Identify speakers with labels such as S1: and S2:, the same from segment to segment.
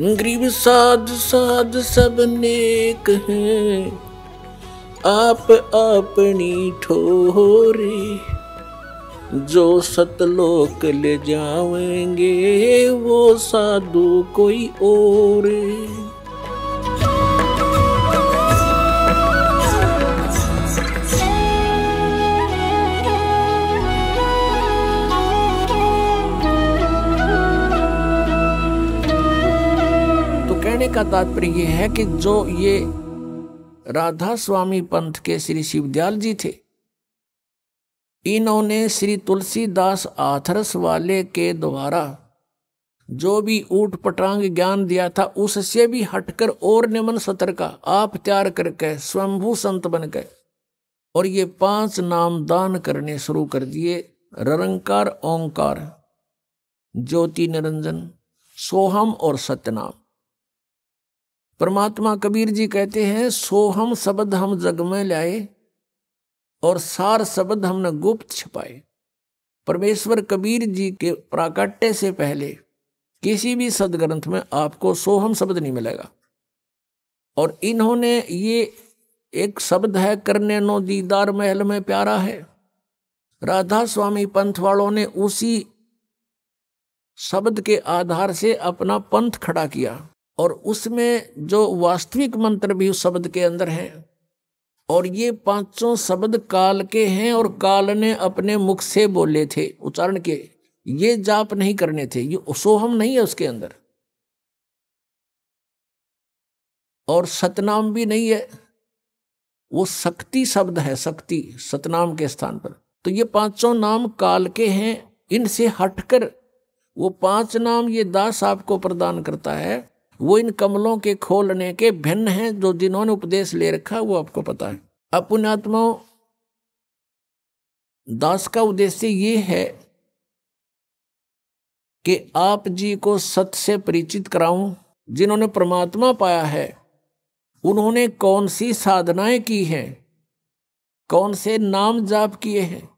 S1: गरीब साध साध सब नेक हैं आप अपनी ठोरी जो सतलोक ले जाएंगे वो साधु कोई और का तात्पर्य यह है कि जो ये राधा स्वामी पंथ के श्री शिवदयाल जी थे इन्होंने श्री तुलसीदास आथरस वाले के द्वारा जो भी ऊट पटांग ज्ञान दिया था उससे भी हटकर और निमन सतर का आप त्यार करके स्वयंभू संत बन गए और ये पांच नाम दान करने शुरू कर दिए ररंकार ओंकार ज्योति निरंजन सोहम और सत्यनाम परमात्मा कबीर जी कहते हैं सोहम शब्द हम जग में लाए और सार शब्द हमने गुप्त छिपाए परमेश्वर कबीर जी के प्राकट्य से पहले किसी भी सदग्रंथ में आपको सोहम शब्द नहीं मिलेगा और इन्होंने ये एक शब्द है करने नो दीदार महल में प्यारा है राधा स्वामी पंथ वालों ने उसी शब्द के आधार से अपना पंथ खड़ा किया और उसमें जो वास्तविक मंत्र भी उस शब्द के अंदर है और ये पांचों शब्द काल के हैं और काल ने अपने मुख से बोले थे उच्चारण के ये जाप नहीं करने थे ये सोहम नहीं है उसके अंदर और सतनाम भी नहीं है वो शक्ति शब्द है शक्ति सतनाम के स्थान पर तो ये पांचों नाम काल के हैं इनसे हटकर वो पांच नाम ये दास आपको प्रदान करता है वो इन कमलों के खोलने के भिन्न हैं जो जिन्होंने उपदेश ले रखा वो आपको पता है आत्मा दास का उद्देश्य ये है कि आप जी को सत से परिचित कराऊं जिन्होंने परमात्मा पाया है उन्होंने कौन सी साधनाएं की हैं कौन से नाम जाप किए हैं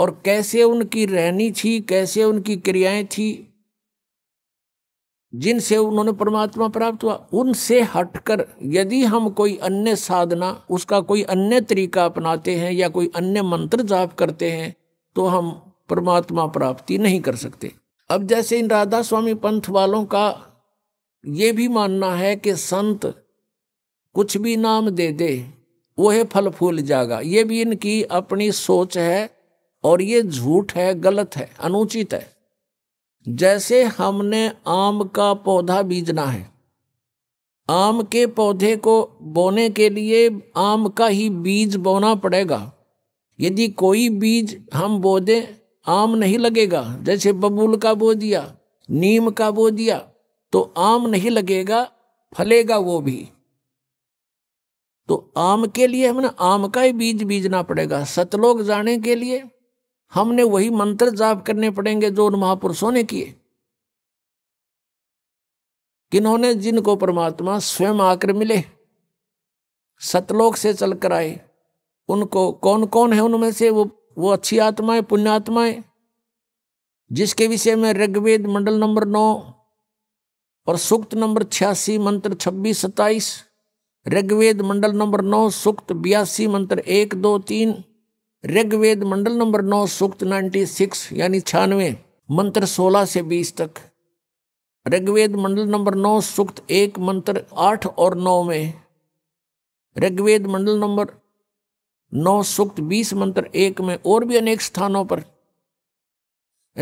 S1: और कैसे उनकी रहनी थी कैसे उनकी क्रियाएं थी जिनसे उन्होंने परमात्मा प्राप्त हुआ उनसे हटकर यदि हम कोई अन्य साधना उसका कोई अन्य तरीका अपनाते हैं या कोई अन्य मंत्र जाप करते हैं तो हम परमात्मा प्राप्ति नहीं कर सकते अब जैसे इन राधा स्वामी पंथ वालों का ये भी मानना है कि संत कुछ भी नाम दे दे वो है फल फूल जागा ये भी इनकी अपनी सोच है और ये झूठ है गलत है अनुचित है जैसे हमने आम का पौधा बीजना है आम के पौधे को बोने के लिए आम का ही बीज बोना पड़ेगा यदि कोई बीज हम बो दें आम नहीं लगेगा जैसे बबूल का बो दिया नीम का बो दिया तो आम नहीं लगेगा फलेगा वो भी तो आम के लिए हमने आम का ही बीज बीजना पड़ेगा सतलोक जाने के लिए हमने वही मंत्र जाप करने पड़ेंगे जो उन महापुरुषों ने किए किन्होंने जिनको परमात्मा स्वयं आकर मिले सतलोक से चल कर आए उनको कौन कौन है उनमें से वो वो अच्छी आत्माएं पुण्यात्माएं जिसके विषय में ऋग्वेद मंडल नंबर नौ और सुक्त नंबर छियासी मंत्र छब्बीस सत्ताईस ऋग्वेद मंडल नंबर नौ सुक्त बयासी मंत्र एक दो तीन ऋग्वेद मंडल नंबर नौ सूक्त सिक्स यानी छियानवे मंत्र सोलह से बीस तक ऋग्वेद मंडल नंबर नौ सूक्त एक मंत्र आठ और नौ में ऋग्वेद मंडल नंबर नौ सूक्त बीस मंत्र एक में और भी अनेक स्थानों पर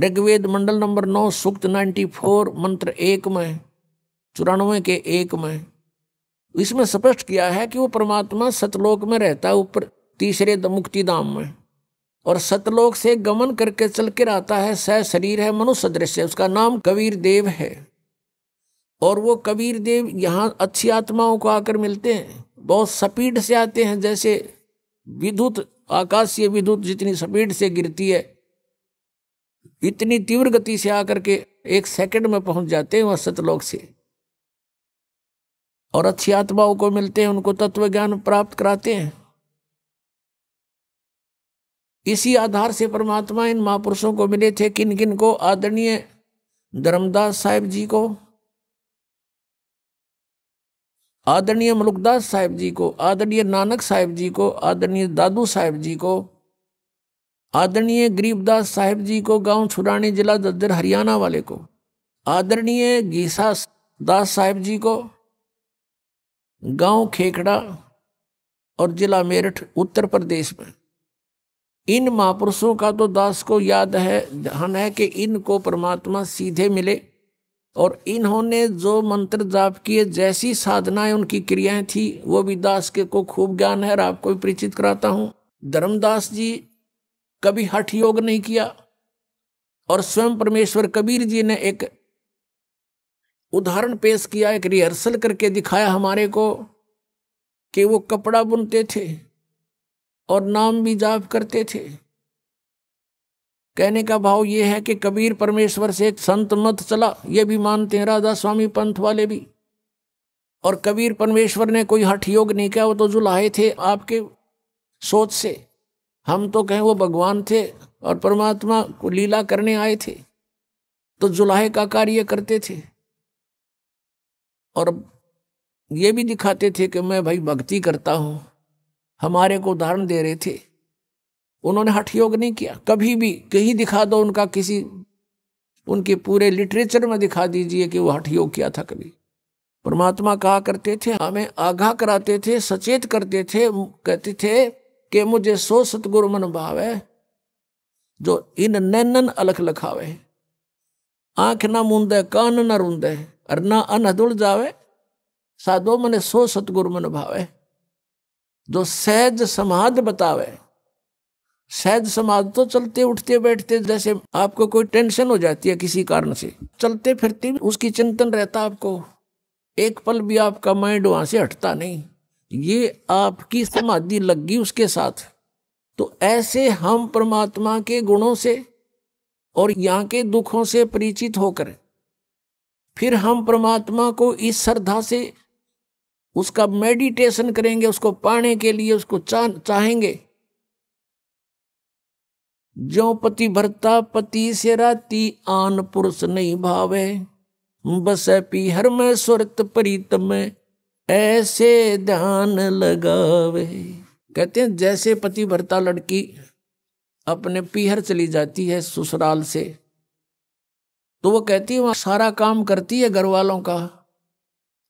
S1: ऋग्वेद मंडल नंबर नौ सूक्त नाइन्टी फोर मंत्र एक में चौरानवे के एक में इसमें स्पष्ट किया है कि वो परमात्मा सतलोक में रहता है ऊपर तीसरे मुक्ति धाम में और सतलोक से गमन करके चल के आता है सह शरीर है मनुष्य दृश्य उसका नाम कबीर देव है और वो कबीर देव यहाँ अच्छी आत्माओं को आकर मिलते हैं बहुत स्पीड से आते हैं जैसे विद्युत आकाशीय विद्युत जितनी स्पीड से गिरती है इतनी तीव्र गति से आकर के एक सेकंड में पहुंच जाते हैं वह सतलोक से और अच्छी आत्माओं को मिलते हैं उनको तत्व ज्ञान प्राप्त कराते हैं इसी आधार से परमात्मा इन महापुरुषों को मिले थे किन किन को आदरणीय धर्मदास साहेब जी को आदरणीय मुलुकदास साहेब जी को आदरणीय नानक साहेब जी को आदरणीय दादू साहेब जी को आदरणीय गरीबदास साहेब जी को गांव छुरानी जिला दद्दर हरियाणा वाले को आदरणीय गीसा दास साहेब जी को गांव खेखड़ा और जिला मेरठ उत्तर प्रदेश में इन महापुरुषों का तो दास को याद है ध्यान है कि इनको परमात्मा सीधे मिले और इन्होंने जो मंत्र जाप किए जैसी साधनाएं उनकी क्रियाएं थी वो भी दास के को खूब ज्ञान है और आपको भी परिचित कराता हूँ धर्मदास जी कभी हठ योग नहीं किया और स्वयं परमेश्वर कबीर जी ने एक उदाहरण पेश किया एक रिहर्सल करके दिखाया हमारे को कि वो कपड़ा बुनते थे और नाम भी जाप करते थे कहने का भाव ये है कि कबीर परमेश्वर से संत मत चला ये भी मानते हैं राधा स्वामी पंथ वाले भी और कबीर परमेश्वर ने कोई हठ योग नहीं किया वो तो जुलाहे थे आपके सोच से हम तो कहें वो भगवान थे और परमात्मा को लीला करने आए थे तो जुलाहे का कार्य करते थे और ये भी दिखाते थे कि मैं भाई भक्ति करता हूँ हमारे को उदाहरण दे रहे थे उन्होंने हठ योग नहीं किया कभी भी कहीं दिखा दो उनका किसी उनके पूरे लिटरेचर में दिखा दीजिए कि वो हठ योग किया था कभी परमात्मा कहा करते थे हमें आगाह कराते थे सचेत करते थे कहते थे कि मुझे सो सतगुरु मन भावे जो इन नैनन अलख लखावे आंख ना मुंदे कान ना रूंदे और ना अनहदुल जावे साधो मने सो सतगुरु मन भावे जो सहज समाध बतावे सहज समाध तो चलते उठते बैठते जैसे आपको कोई टेंशन हो जाती है किसी कारण से चलते फिरते भी उसकी चिंतन रहता आपको एक पल भी आपका माइंड वहां से हटता नहीं ये आपकी समाधि लगी उसके साथ तो ऐसे हम परमात्मा के गुणों से और यहाँ के दुखों से परिचित होकर फिर हम परमात्मा को इस श्रद्धा से उसका मेडिटेशन करेंगे उसको पाने के लिए उसको चाहेंगे जो पति भरता पति से राती आन पुरुष नहीं भावे बस पी हर में स्वरत परितम ऐसे ध्यान लगावे कहते हैं जैसे पति भरता लड़की अपने पीहर चली जाती है ससुराल से तो वो कहती है वहां सारा काम करती है घर वालों का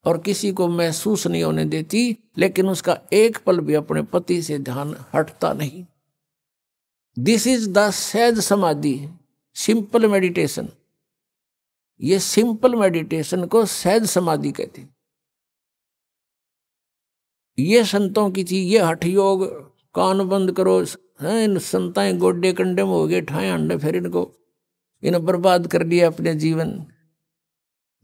S1: और किसी को महसूस नहीं होने देती लेकिन उसका एक पल भी अपने पति से ध्यान हटता नहीं this is the sahaj samadhi simple meditation ये सिंपल मेडिटेशन को सहज समाधि कहते हैं ये संतों की थी ये हठ योग कान बंद करो है इन संताएं गोड्डे कंडे में हो गए ठाए अंडे फिर इनको इन्हें बर्बाद कर लिया अपने जीवन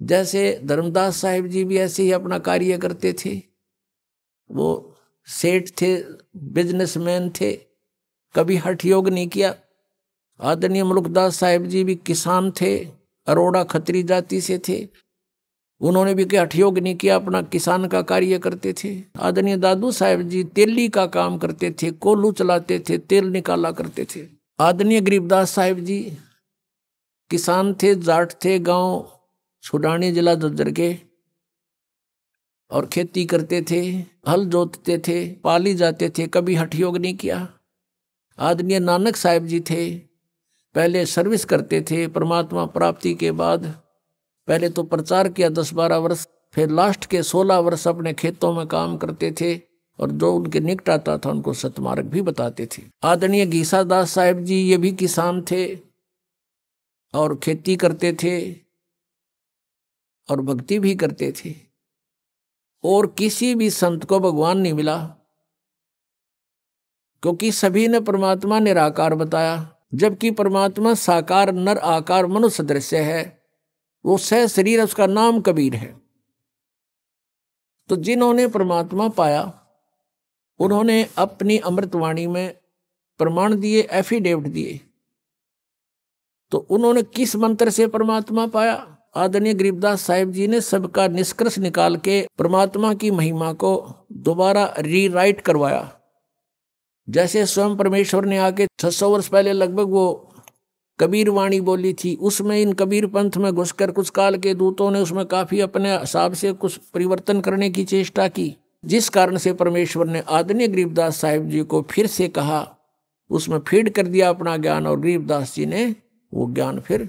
S1: जैसे धर्मदास साहिब जी भी ऐसे ही अपना कार्य करते थे वो सेठ थे बिजनेसमैन थे कभी हठ योग नहीं किया आदरणीय मुलुकदास साहिब जी भी किसान थे अरोड़ा खत्री जाति से थे उन्होंने भी क्या हठयोग नहीं किया अपना किसान का कार्य करते थे आदरणीय दादू साहेब जी तेली का काम करते थे कोलू चलाते थे तेल निकाला करते थे आदरणीय गरीबदास साहेब जी किसान थे जाट थे गांव सुडानी जिला दुदर के और खेती करते थे हल जोतते थे पाली जाते थे कभी हठयोग नहीं किया आदरणीय नानक साहेब जी थे पहले सर्विस करते थे परमात्मा प्राप्ति के बाद पहले तो प्रचार किया दस बारह वर्ष फिर लास्ट के सोलह वर्ष अपने खेतों में काम करते थे और जो उनके निकट आता था उनको सतमार्ग भी बताते थे आदरणीय घीसा दास साहेब जी ये भी किसान थे और खेती करते थे और भक्ति भी करते थे और किसी भी संत को भगवान नहीं मिला क्योंकि सभी ने परमात्मा निराकार बताया जबकि परमात्मा साकार नर आकार मनु सदृश्य है वो सह शरीर उसका नाम कबीर है तो जिन्होंने परमात्मा पाया उन्होंने अपनी अमृतवाणी में प्रमाण दिए एफिडेविट दिए तो उन्होंने किस मंत्र से परमात्मा पाया आदरणीय गरीबदास साहिब जी ने सबका निष्कर्ष निकाल के परमात्मा की महिमा को दोबारा रीराइट करवाया जैसे स्वयं परमेश्वर ने आके 600 वर्ष पहले लगभग वो कबीर वाणी बोली थी उसमें इन कबीर पंथ में घुसकर कुछ काल के दूतों ने उसमें काफ़ी अपने हिसाब से कुछ परिवर्तन करने की चेष्टा की जिस कारण से परमेश्वर ने आदरणीय गरीबदास साहिब जी को फिर से कहा उसमें फीड कर दिया अपना ज्ञान और गरीबदास जी ने वो ज्ञान फिर